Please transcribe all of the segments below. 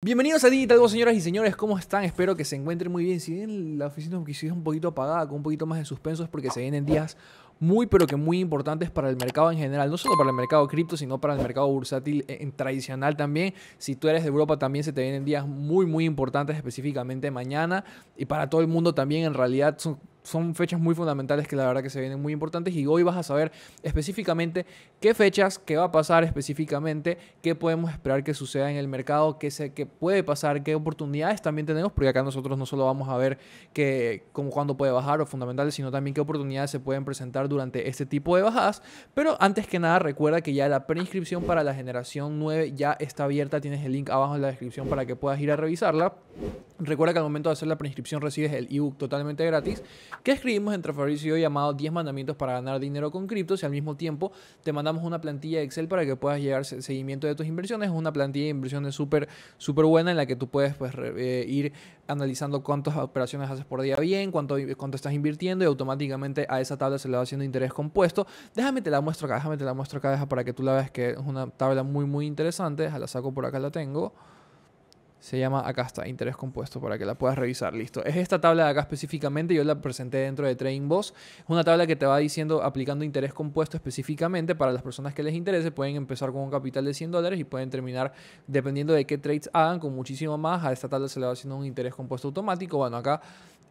Bienvenidos a Digital señoras y señores, ¿cómo están? Espero que se encuentren muy bien. Si bien la oficina es un poquito apagada, con un poquito más de suspenso, es porque se vienen días muy, pero que muy importantes para el mercado en general. No solo para el mercado cripto, sino para el mercado bursátil eh, en, tradicional también. Si tú eres de Europa, también se te vienen días muy, muy importantes, específicamente mañana. Y para todo el mundo también, en realidad, son son fechas muy fundamentales que la verdad que se vienen muy importantes y hoy vas a saber específicamente qué fechas, qué va a pasar específicamente, qué podemos esperar que suceda en el mercado, qué, se, qué puede pasar, qué oportunidades también tenemos, porque acá nosotros no solo vamos a ver que, cuándo puede bajar o fundamentales, sino también qué oportunidades se pueden presentar durante este tipo de bajadas. Pero antes que nada, recuerda que ya la preinscripción para la generación 9 ya está abierta, tienes el link abajo en la descripción para que puedas ir a revisarla. Recuerda que al momento de hacer la preinscripción recibes el ebook totalmente gratis ¿Qué escribimos Entre y yo, llamado 10 mandamientos para ganar dinero con criptos y al mismo tiempo te mandamos una plantilla de Excel para que puedas llevar seguimiento de tus inversiones. Es una plantilla de inversiones súper súper buena en la que tú puedes pues, eh, ir analizando cuántas operaciones haces por día bien, cuánto, estás invirtiendo y automáticamente a esa tabla se le va haciendo interés compuesto. Déjame te la muestro acá, déjame te la muestro acá deja para que tú la veas que es una tabla muy muy interesante. La saco por acá, la tengo. Se llama, acá está, interés compuesto, para que la puedas revisar. Listo. Es esta tabla de acá específicamente, yo la presenté dentro de Trading Boss. Es una tabla que te va diciendo, aplicando interés compuesto específicamente para las personas que les interese. Pueden empezar con un capital de 100 dólares y pueden terminar, dependiendo de qué trades hagan, con muchísimo más. A esta tabla se le va haciendo un interés compuesto automático. Bueno, acá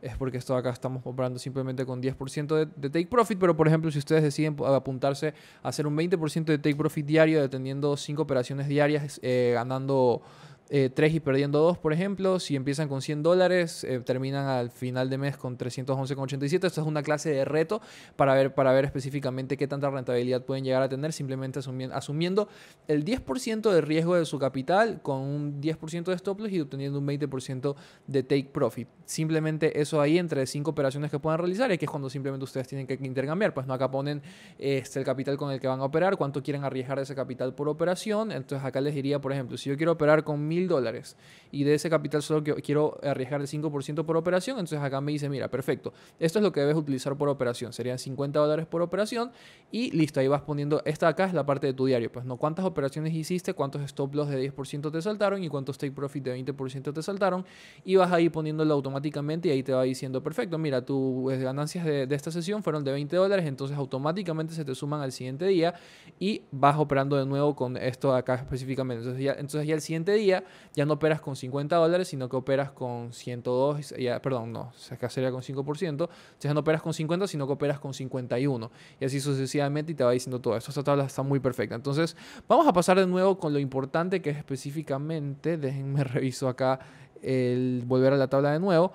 es porque esto acá estamos comprando simplemente con 10% de, take profit, pero por ejemplo, si ustedes deciden apuntarse a hacer un 20% de take profit diario, dependiendo 5 operaciones diarias, eh, ganando 3 eh, y perdiendo 2, por ejemplo. Si empiezan con 100 dólares, eh, terminan al final de mes con 311,87. Esto es una clase de reto para ver, para ver específicamente qué tanta rentabilidad pueden llegar a tener, simplemente asumiendo, el 10% de riesgo de su capital con un 10% de stop loss y obteniendo un 20% de take profit. Simplemente eso ahí entre 5 operaciones que puedan realizar, y que es cuando simplemente ustedes tienen que intercambiar. Pues no acá ponen este, el capital con el que van a operar, cuánto quieren arriesgar ese capital por operación. Entonces acá les diría, por ejemplo, si yo quiero operar con 1000 dólares y de ese capital solo quiero arriesgar el 5% por operación, entonces acá me dice, mira, perfecto, esto es lo que debes utilizar por operación, serían 50 dólares por operación y listo, ahí vas poniendo, esta acá es la parte de tu diario, pues no, cuántas operaciones hiciste, cuántos stop loss de 10% te saltaron y cuántos take profit de 20% te saltaron y vas ahí poniéndolo automáticamente y ahí te va diciendo, perfecto, mira, tus eh, ganancias de, esta sesión fueron de 20 dólares, entonces automáticamente se te suman al siguiente día y vas operando de nuevo con esto acá específicamente. Entonces ya, entonces ya el siguiente día ya no operas con 50 dólares, sino que operas con 102, perdón, no, acá sería con 5%, ya no operas con 50, sino que operas con 51. Y así sucesivamente y te va diciendo todo eso. Esta tabla está muy perfecta. Entonces, vamos a pasar de nuevo con lo importante que es específicamente, déjenme reviso acá el volver a la tabla de nuevo.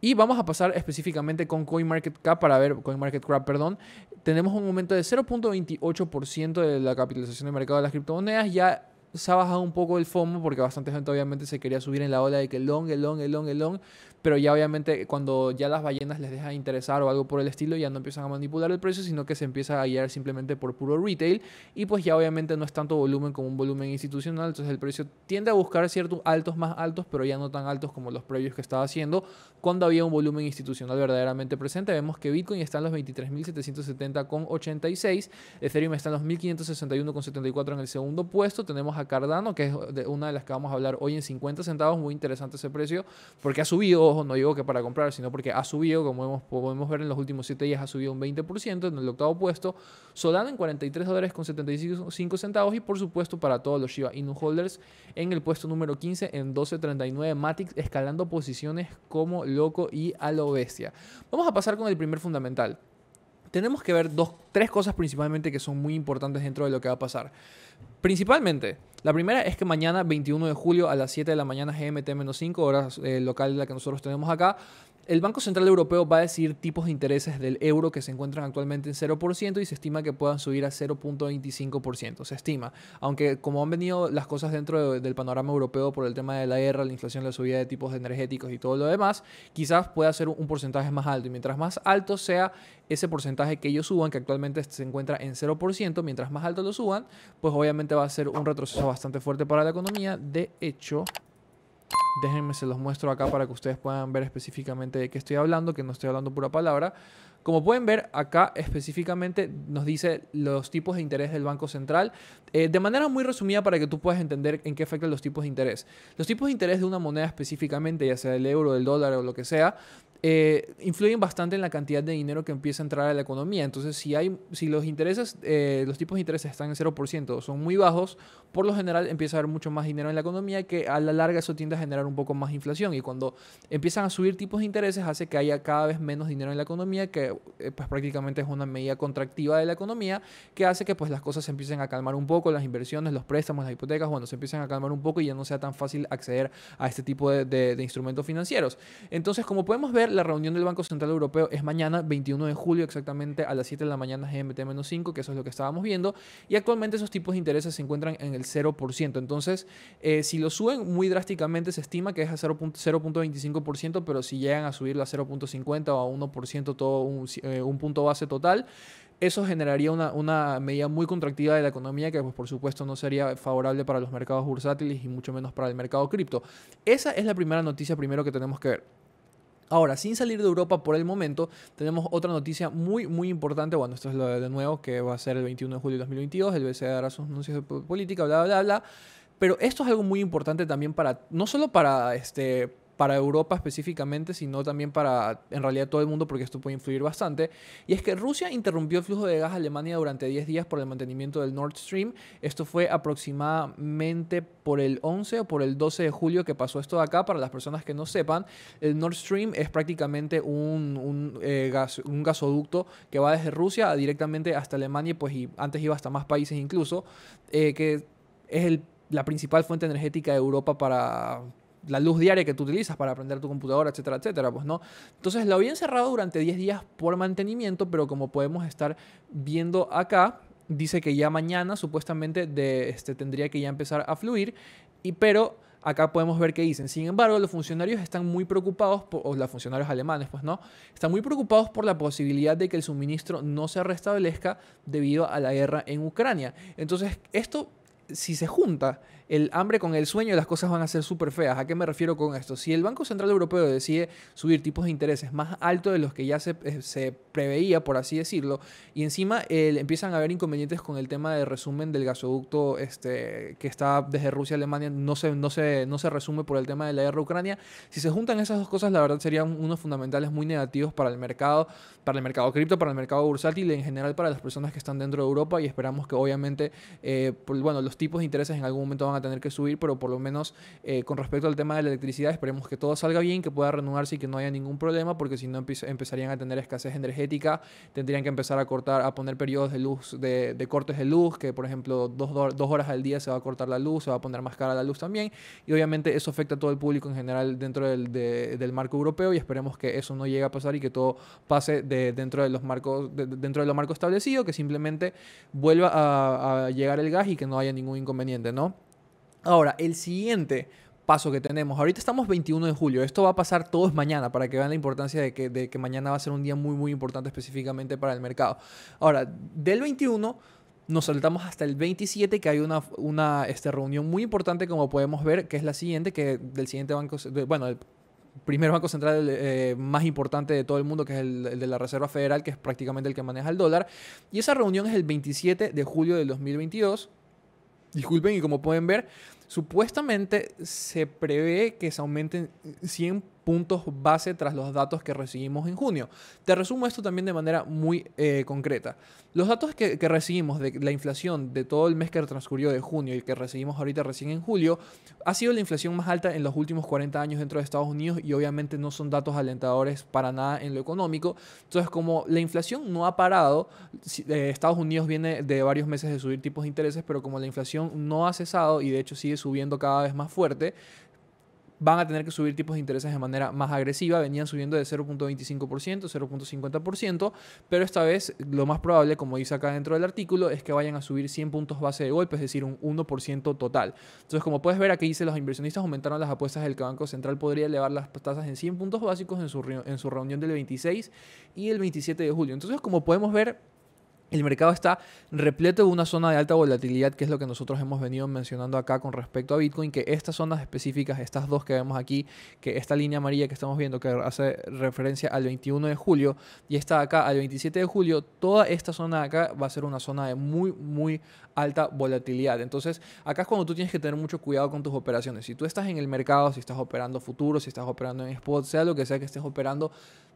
Y vamos a pasar específicamente con CoinMarketCap para ver, CoinMarketCap, perdón. Tenemos un aumento de 0.28% de la capitalización de mercado de las criptomonedas. Ya se ha bajado un poco el FOMO porque bastante gente obviamente se quería subir en la ola de que el long, el long, el long, el long, pero ya obviamente cuando ya las ballenas les deja interesar o algo por el estilo, ya no empiezan a manipular el precio, sino que se empieza a guiar simplemente por puro retail y pues ya obviamente no es tanto volumen como un volumen institucional, entonces el precio tiende a buscar ciertos altos más altos, pero ya no tan altos como los previos que estaba haciendo cuando había un volumen institucional verdaderamente presente. Vemos que Bitcoin está en los 23.770,86, Ethereum está en los 1.561,74 en el segundo puesto, tenemos a Cardano, que es una de las que vamos a hablar hoy en 50 centavos. Muy interesante ese precio, porque ha subido, ojo, no digo que para comprar, sino porque ha subido, como podemos ver en los últimos 7 días, ha subido un 20% en el octavo puesto. Solano en 43 dólares con 75 centavos y por supuesto para todos los Shiba Inu holders en el puesto número 15 en 12.39 Matic escalando posiciones como loco y a lo bestia. Vamos a pasar con el primer fundamental. Tenemos que ver dos, tres cosas principalmente que son muy importantes dentro de lo que va a pasar. Principalmente, la primera es que mañana, 21 de julio, a las 7 de la mañana, GMT-5, hora eh, local la que nosotros tenemos acá, el Banco Central Europeo va a decir tipos de intereses del euro que se encuentran actualmente en 0% y se estima que puedan subir a 0.25%. Se estima. Aunque como han venido las cosas dentro del panorama europeo por el tema de la guerra, la inflación, la subida de tipos energéticos y todo lo demás, quizás pueda ser un porcentaje más alto. Y mientras más alto sea ese porcentaje que ellos suban, que actualmente se encuentra en 0%, mientras más alto lo suban, pues obviamente va a ser un retroceso bastante fuerte para la economía. De hecho, Déjenme, se los muestro acá para que ustedes puedan ver específicamente de qué estoy hablando, que no estoy hablando pura palabra. Como pueden ver, acá específicamente nos dice los tipos de interés del Banco Central, eh, de manera muy resumida para que tú puedas entender en qué afectan los tipos de interés. Los tipos de interés de una moneda específicamente, ya sea el euro, el dólar o lo que sea, eh, influyen bastante en la cantidad de dinero que empieza a entrar a la economía. Entonces, si, hay, si los intereses, eh, los tipos de intereses están en 0%, son muy bajos, por lo general empieza a haber mucho más dinero en la economía que a la larga eso tiende a generar un poco más inflación. Y cuando empiezan a subir tipos de intereses, hace que haya cada vez menos dinero en la economía, que eh, pues prácticamente es una medida contractiva de la economía, que hace que pues las cosas se empiecen a calmar un poco, las inversiones, los préstamos, las hipotecas, bueno, se empiezan a calmar un poco y ya no sea tan fácil acceder a este tipo de instrumentos financieros. Entonces, como podemos ver, la reunión del Banco Central Europeo es mañana, 21 de julio, exactamente a las 7 de la mañana GMT-5, que eso es lo que estábamos viendo. Y actualmente esos tipos de intereses se encuentran en el 0%. Entonces, eh, si lo suben muy drásticamente, se estima que es a 0.25%, pero si llegan a subirlo a 0.50 o a 1%, todo un, eh, un punto base total, eso generaría una, una, medida muy contractiva de la economía que pues, por supuesto no sería favorable para los mercados bursátiles y mucho menos para el mercado cripto. Esa es la primera noticia primero que tenemos que ver. Ahora, sin salir de Europa por el momento, tenemos otra noticia muy, muy importante. Bueno, esto es lo de nuevo, que va a ser el 21 de julio de 2022. El BCE dará sus anuncios de política, bla, bla, bla, bla. Pero esto es algo muy importante también para, no solo para este para Europa específicamente, sino también para en realidad todo el mundo, porque esto puede influir bastante. Y es que Rusia interrumpió el flujo de gas a Alemania durante 10 días por el mantenimiento del Nord Stream. Esto fue aproximadamente por el 11 o por el 12 de julio que pasó esto de acá. Para las personas que no sepan, el Nord Stream es prácticamente un, eh, gas, un gasoducto que va desde Rusia directamente hasta Alemania, pues y antes iba hasta más países incluso, eh, que es la principal fuente energética de Europa para la luz diaria que tú utilizas para aprender tu computadora, etcétera, etcétera, pues no. Entonces la había encerrado durante 10 días por mantenimiento, pero como podemos estar viendo acá, dice que ya mañana supuestamente este, tendría que ya empezar a fluir, y, pero acá podemos ver qué dicen. Sin embargo, los funcionarios están muy preocupados, o los funcionarios alemanes, pues no, están muy preocupados por la posibilidad de que el suministro no se restablezca debido a la guerra en Ucrania. Entonces, esto, si se junta el hambre con el sueño, las cosas van a ser súper feas. ¿A qué me refiero con esto? Si el Banco Central Europeo decide subir tipos de intereses más altos de los que ya se, eh, preveía, por así decirlo, y encima eh, empiezan a haber inconvenientes con el tema de resumen del gasoducto este, que está desde Rusia a Alemania, no se, no, se, no se resume por el tema de la guerra ucrania. Si se juntan esas dos cosas, la verdad serían unos fundamentales muy negativos para el mercado, para el mercado cripto, para el mercado bursátil y en general para las personas que están dentro de Europa y esperamos que obviamente, eh, pues, bueno, los tipos de intereses en algún momento van a a tener que subir, pero por lo menos eh, con respecto al tema de la electricidad, esperemos que todo salga bien, que pueda renovarse y que no haya ningún problema, porque si no empezarían a tener escasez energética, tendrían que empezar a cortar, a poner periodos de luz, de, cortes de luz, que por ejemplo dos, dos horas al día se va a cortar la luz, se va a poner más cara la luz también, y obviamente eso afecta a todo el público en general dentro del, marco europeo y esperemos que eso no llegue a pasar y que todo pase de, dentro de los marcos, dentro de los marcos establecidos, que simplemente vuelva a llegar el gas y que no haya ningún inconveniente, ¿no? Ahora, el siguiente paso que tenemos, ahorita estamos 21 de julio, esto va a pasar todos mañana para que vean la importancia de que, mañana va a ser un día muy, muy importante específicamente para el mercado. Ahora, del 21 nos saltamos hasta el 27, que hay una, una este, reunión muy importante, como podemos ver, que es la siguiente, que del siguiente banco, bueno, el primer banco central eh, más importante de todo el mundo, que es el, el, de la Reserva Federal, que es prácticamente el que maneja el dólar. Y esa reunión es el 27 de julio del 2022. Disculpen, y como pueden ver, Supuestamente se prevé que se aumenten 100 puntos base tras los datos que recibimos en junio. Te resumo esto también de manera muy eh, concreta. Los datos que, recibimos de la inflación de todo el mes que transcurrió de junio y que recibimos ahorita recién en julio, ha sido la inflación más alta en los últimos 40 años dentro de Estados Unidos y obviamente no son datos alentadores para nada en lo económico. Entonces, como la inflación no ha parado, eh, Estados Unidos viene de varios meses de subir tipos de intereses, pero como la inflación no ha cesado y de hecho sigue subiendo cada vez más fuerte, van a tener que subir tipos de intereses de manera más agresiva. Venían subiendo de 0.25%, 0.50%, pero esta vez lo más probable, como dice acá dentro del artículo, es que vayan a subir 100 puntos base de golpe, es decir, un 1% total. Entonces, como puedes ver aquí dice, los inversionistas aumentaron las apuestas del que Banco Central podría elevar las tasas en 100 puntos básicos en su, en su reunión del 26 y el 27 de julio. Entonces, como podemos ver, el mercado está repleto de una zona de alta volatilidad, que es lo que nosotros hemos venido mencionando acá con respecto a Bitcoin, que estas zonas específicas, estas dos que vemos aquí, que esta línea amarilla que estamos viendo que hace referencia al 21 de julio y esta acá al 27 de julio, toda esta zona acá va a ser una zona de muy, muy alta volatilidad. Entonces, acá es cuando tú tienes que tener mucho cuidado con tus operaciones. Si tú estás en el mercado, si estás operando futuros, si estás operando en spot, sea lo que sea que estés operando,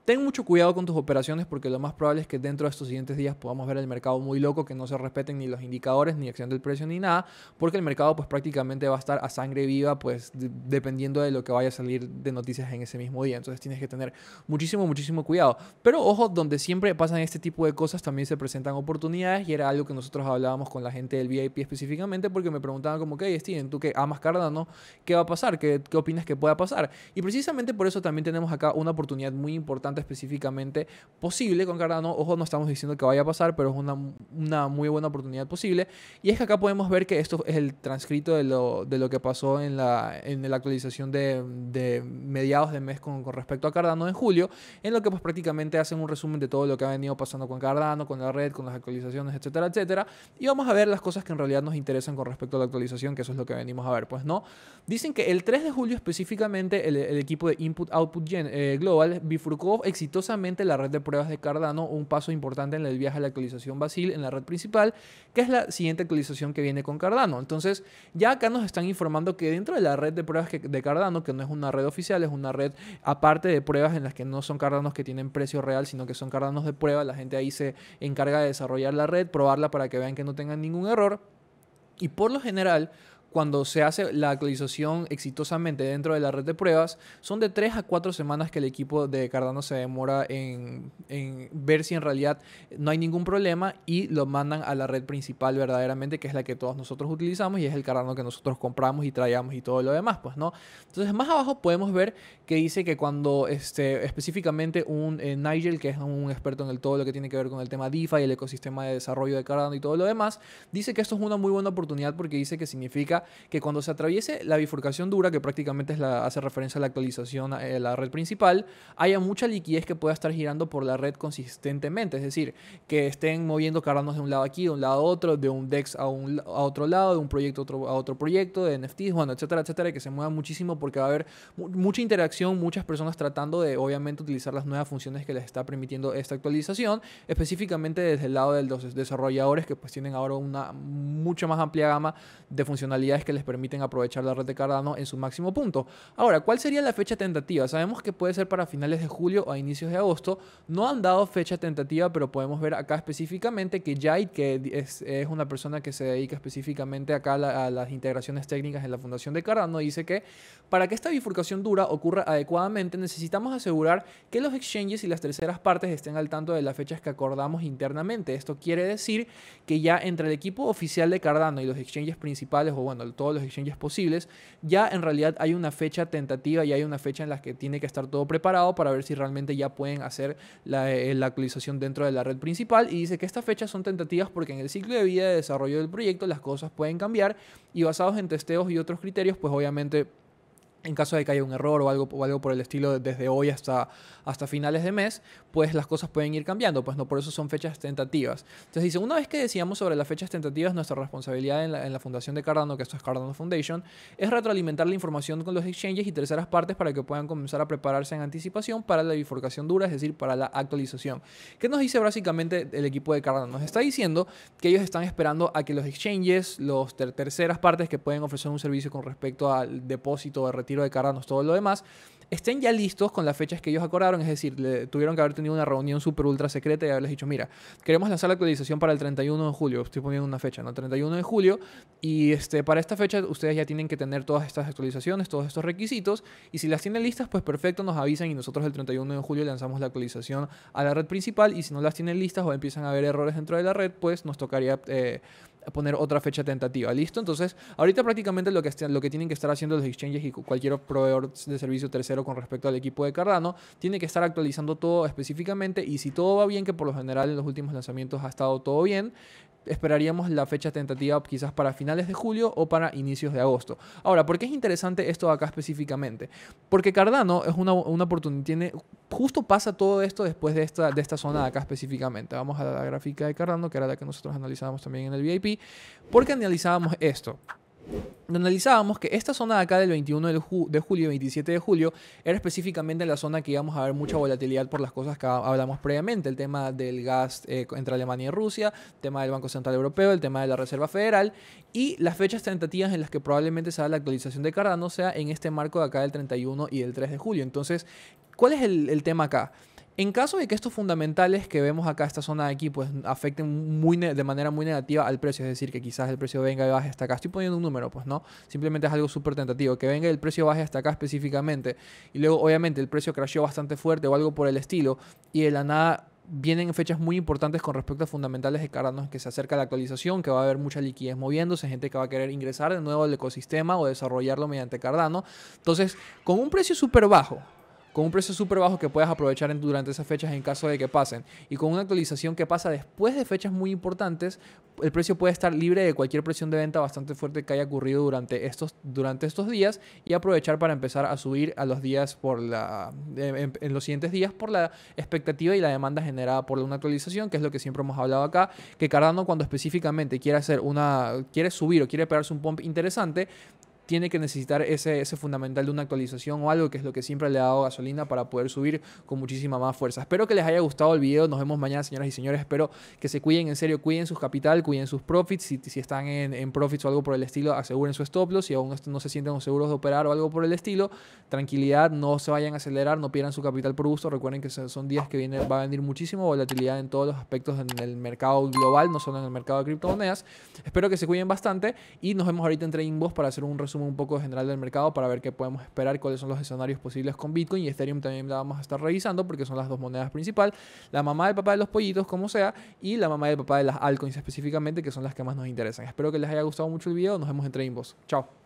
Ten mucho cuidado con tus operaciones porque lo más probable es que dentro de estos siguientes días podamos ver el mercado muy loco, que no se respeten ni los indicadores, ni acción del precio, ni nada, porque el mercado pues prácticamente va a estar a sangre viva, pues dependiendo de lo que vaya a salir de noticias en ese mismo día. Entonces tienes que tener muchísimo, muchísimo cuidado. Pero ojo, donde siempre pasan este tipo de cosas, también se presentan oportunidades y era algo que nosotros hablábamos con la gente del VIP específicamente porque me preguntaban como, ok, Steven, tú que amas Cardano, ¿qué va a pasar? qué opinas que pueda pasar? Y precisamente por eso también tenemos acá una oportunidad muy importante específicamente posible con Cardano. Ojo, no estamos diciendo que vaya a pasar, pero es una, una muy buena oportunidad posible. Y es que acá podemos ver que esto es el transcrito de lo, de lo que pasó en la, en la actualización de, de mediados de mes con, respecto a Cardano en julio, en lo que pues prácticamente hacen un resumen de todo lo que ha venido pasando con Cardano, con la red, con las actualizaciones, etcétera, etcétera. Y vamos a ver las cosas que en realidad nos interesan con respecto a la actualización, que eso es lo que venimos a ver. Pues no, dicen que el 3 de julio específicamente el, equipo de Input Output eh, Global bifurcó exitosamente la red de pruebas de Cardano, un paso importante en el viaje a la actualización Basil en la red principal, que es la siguiente actualización que viene con Cardano. Entonces, ya acá nos están informando que dentro de la red de pruebas de Cardano, que no es una red oficial, es una red aparte de pruebas en las que no son Cardanos que tienen precio real, sino que son Cardanos de prueba, la gente ahí se encarga de desarrollar la red, probarla para que vean que no tengan ningún error. Y por lo general, cuando se hace la actualización exitosamente dentro de la red de pruebas, son de 3 a 4 semanas que el equipo de Cardano se demora en, ver si en realidad no hay ningún problema y lo mandan a la red principal verdaderamente, que es la que todos nosotros utilizamos y es el Cardano que nosotros compramos y traíamos y todo lo demás, pues, ¿no? Entonces, más abajo podemos ver que dice que cuando este, específicamente un eh, Nigel, que es un experto en el, todo lo que tiene que ver con el tema DeFi, el ecosistema de desarrollo de Cardano y todo lo demás, dice que esto es una muy buena oportunidad porque dice que significa que cuando se atraviese la bifurcación dura, que prácticamente es la, hace referencia a la actualización de eh, la red principal, haya mucha liquidez que pueda estar girando por la red consistentemente. Es decir, que estén moviendo carranos de un lado aquí, de un lado a otro, de un DEX a, un, a otro lado, de un proyecto a otro, proyecto, de NFTs, bueno, etcétera, etcétera, que se mueva muchísimo porque va a haber mucha interacción, muchas personas tratando de, obviamente, utilizar las nuevas funciones que les está permitiendo esta actualización, específicamente desde el lado de los desarrolladores que pues tienen ahora una mucho más amplia gama de funcionalidad que les permiten aprovechar la red de Cardano en su máximo punto. Ahora, ¿cuál sería la fecha tentativa? Sabemos que puede ser para finales de julio o a inicios de agosto. No han dado fecha tentativa, pero podemos ver acá específicamente que Jai, que es, una persona que se dedica específicamente acá a las integraciones técnicas en la Fundación de Cardano, dice que para que esta bifurcación dura ocurra adecuadamente, necesitamos asegurar que los exchanges y las terceras partes estén al tanto de las fechas que acordamos internamente. Esto quiere decir que ya entre el equipo oficial de Cardano y los exchanges principales, o bueno, todos los exchanges posibles, ya en realidad hay una fecha tentativa y hay una fecha en la que tiene que estar todo preparado para ver si realmente ya pueden hacer la, eh, la actualización dentro de la red principal. Y dice que estas fechas son tentativas porque en el ciclo de vida de desarrollo del proyecto las cosas pueden cambiar y basados en testeos y otros criterios, pues obviamente en caso de que haya un error o algo, por el estilo desde hoy hasta, hasta finales de mes, pues las cosas pueden ir cambiando, pues no por eso son fechas tentativas. Entonces dice, una vez que decíamos sobre las fechas tentativas, nuestra responsabilidad en la, fundación de Cardano, que esto es Cardano Foundation, es retroalimentar la información con los exchanges y terceras partes para que puedan comenzar a prepararse en anticipación para la bifurcación dura, es decir, para la actualización. ¿Qué nos dice básicamente el equipo de Cardano? Nos está diciendo que ellos están esperando a que los exchanges, los terceras partes que pueden ofrecer un servicio con respecto al depósito de retiro, de cargarnos todo lo demás, estén ya listos con las fechas que ellos acordaron, es decir, tuvieron que haber tenido una reunión súper ultra secreta y haberles dicho, mira, queremos lanzar la actualización para el 31 de julio, estoy poniendo una fecha, ¿no? 31 de julio, y este, para esta fecha ustedes ya tienen que tener todas estas actualizaciones, todos estos requisitos, y si las tienen listas, pues perfecto, nos avisan y nosotros el 31 de julio lanzamos la actualización a la red principal, y si no las tienen listas o empiezan a haber errores dentro de la red, pues nos tocaría... Eh, poner otra fecha tentativa, ¿listo? Entonces, ahorita prácticamente lo que, este, lo que tienen que estar haciendo los exchanges y cualquier proveedor de servicio tercero con respecto al equipo de Cardano, tiene que estar actualizando todo específicamente y si todo va bien, que por lo general en los últimos lanzamientos ha estado todo bien, esperaríamos la fecha tentativa quizás para finales de julio o para inicios de agosto. Ahora, ¿por qué es interesante esto acá específicamente? Porque Cardano es una, oportunidad, tiene, justo pasa todo esto después de esta, de esta zona acá específicamente. Vamos a la gráfica de Cardano, que era la que nosotros analizábamos también en el VIP, ¿Por qué analizábamos esto analizábamos que esta zona de acá del 21 de, de julio, 27 de julio, era específicamente la zona que íbamos a ver mucha volatilidad por las cosas que hablamos previamente, el tema del gas eh, entre Alemania y Rusia, el tema del Banco Central Europeo, el tema de la Reserva Federal y las fechas tentativas en las que probablemente se la actualización de Cardano sea en este marco de acá del 31 y del 3 de julio. Entonces, ¿cuál es el tema acá? En caso de que estos fundamentales que vemos acá, esta zona de aquí, pues afecten muy de manera muy negativa al precio, es decir, que quizás el precio venga y baje hasta acá. Estoy poniendo un número, pues no, simplemente es algo súper tentativo, que venga y el precio baje hasta acá específicamente, y luego obviamente el precio crasheó bastante fuerte o algo por el estilo, y de la nada vienen fechas muy importantes con respecto a fundamentales de Cardano, que se acerca la actualización, que va a haber mucha liquidez moviéndose, gente que va a querer ingresar de nuevo al ecosistema o desarrollarlo mediante Cardano. Entonces, con un precio súper bajo, con un precio súper bajo que puedas aprovechar durante esas fechas en caso de que pasen. Y con una actualización que pasa después de fechas muy importantes, el precio puede estar libre de cualquier presión de venta bastante fuerte que haya ocurrido durante estos, durante estos días y aprovechar para empezar a subir a los días por la, eh, en, los siguientes días por la expectativa y la demanda generada por una actualización, que es lo que siempre hemos hablado acá, que Cardano cuando específicamente quiere hacer una, quiere subir o quiere pegarse un pump interesante, tiene que necesitar ese, ese fundamental de una actualización o algo que es lo que siempre le ha dado gasolina para poder subir con muchísima más fuerza. Espero que les haya gustado el video. Nos vemos mañana, señoras y señores. Espero que se cuiden, en serio, cuiden su capital, cuiden sus profits. Si, si están en, en, profits o algo por el estilo, aseguren su stop loss. Si aún no se sienten seguros de operar o algo por el estilo, tranquilidad, no se vayan a acelerar, no pierdan su capital por gusto. Recuerden que son días que viene, va a venir muchísimo volatilidad en todos los aspectos en el mercado global, no solo en el mercado de criptomonedas. Espero que se cuiden bastante y nos vemos ahorita en Trading Boss para hacer un resumen sumo un poco general del mercado para ver qué podemos esperar, cuáles son los escenarios posibles con Bitcoin y Ethereum también la vamos a estar revisando porque son las dos monedas principales, la mamá del papá de los pollitos, como sea, y la mamá del papá de las altcoins específicamente, que son las que más nos interesan. Espero que les haya gustado mucho el video, nos vemos en Trainboss. Chao.